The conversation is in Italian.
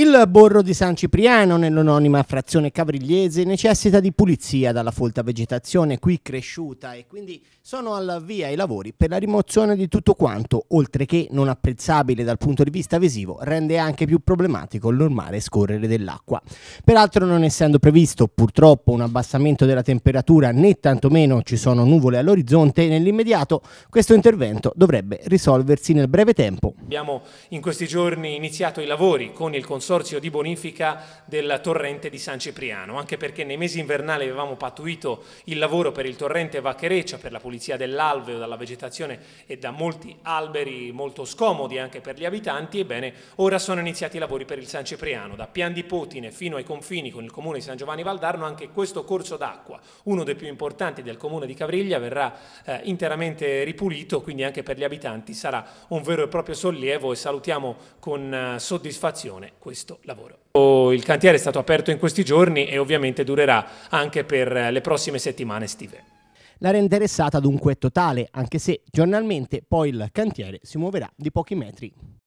Il borro di San Cipriano, nell'anonima frazione cavrigliese, necessita di pulizia dalla folta vegetazione qui cresciuta e quindi sono al via i lavori per la rimozione di tutto quanto, oltre che non apprezzabile dal punto di vista visivo, rende anche più problematico il normale scorrere dell'acqua. Peraltro non essendo previsto purtroppo un abbassamento della temperatura né tantomeno ci sono nuvole all'orizzonte, nell'immediato questo intervento dovrebbe risolversi nel breve tempo. Abbiamo in questi giorni iniziato i lavori con il Consiglio consorzio di bonifica del torrente di San Cipriano, anche perché nei mesi invernali avevamo patuito il lavoro per il torrente Vacchereccia, per la pulizia dell'alveo, dalla vegetazione e da molti alberi molto scomodi anche per gli abitanti, ebbene ora sono iniziati i lavori per il San Cipriano, da Pian di Potine fino ai confini con il comune di San Giovanni Valdarno, anche questo corso d'acqua, uno dei più importanti del comune di Cavriglia, verrà eh, interamente ripulito, quindi anche per gli abitanti sarà un vero e proprio sollievo e salutiamo con eh, soddisfazione. Questo questo lavoro. Oh, il cantiere è stato aperto in questi giorni e ovviamente durerà anche per eh, le prossime settimane estive. L'area interessata dunque è totale, anche se giornalmente poi il cantiere si muoverà di pochi metri.